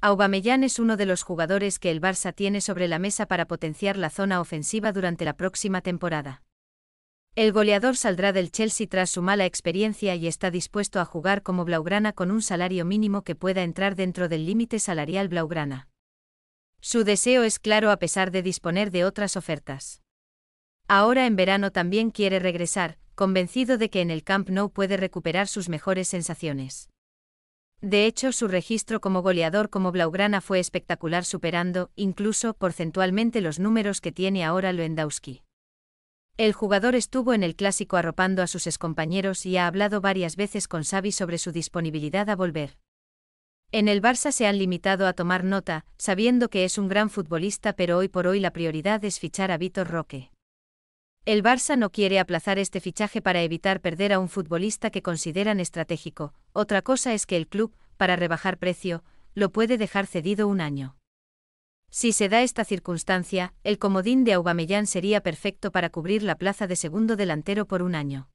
Aubameyang es uno de los jugadores que el Barça tiene sobre la mesa para potenciar la zona ofensiva durante la próxima temporada. El goleador saldrá del Chelsea tras su mala experiencia y está dispuesto a jugar como Blaugrana con un salario mínimo que pueda entrar dentro del límite salarial Blaugrana. Su deseo es claro a pesar de disponer de otras ofertas. Ahora en verano también quiere regresar, convencido de que en el Camp Nou puede recuperar sus mejores sensaciones. De hecho, su registro como goleador como Blaugrana fue espectacular superando, incluso, porcentualmente los números que tiene ahora Lewandowski. El jugador estuvo en el clásico arropando a sus excompañeros y ha hablado varias veces con Xavi sobre su disponibilidad a volver. En el Barça se han limitado a tomar nota, sabiendo que es un gran futbolista pero hoy por hoy la prioridad es fichar a Vitor Roque. El Barça no quiere aplazar este fichaje para evitar perder a un futbolista que consideran estratégico. Otra cosa es que el club, para rebajar precio, lo puede dejar cedido un año. Si se da esta circunstancia, el comodín de Aubameyang sería perfecto para cubrir la plaza de segundo delantero por un año.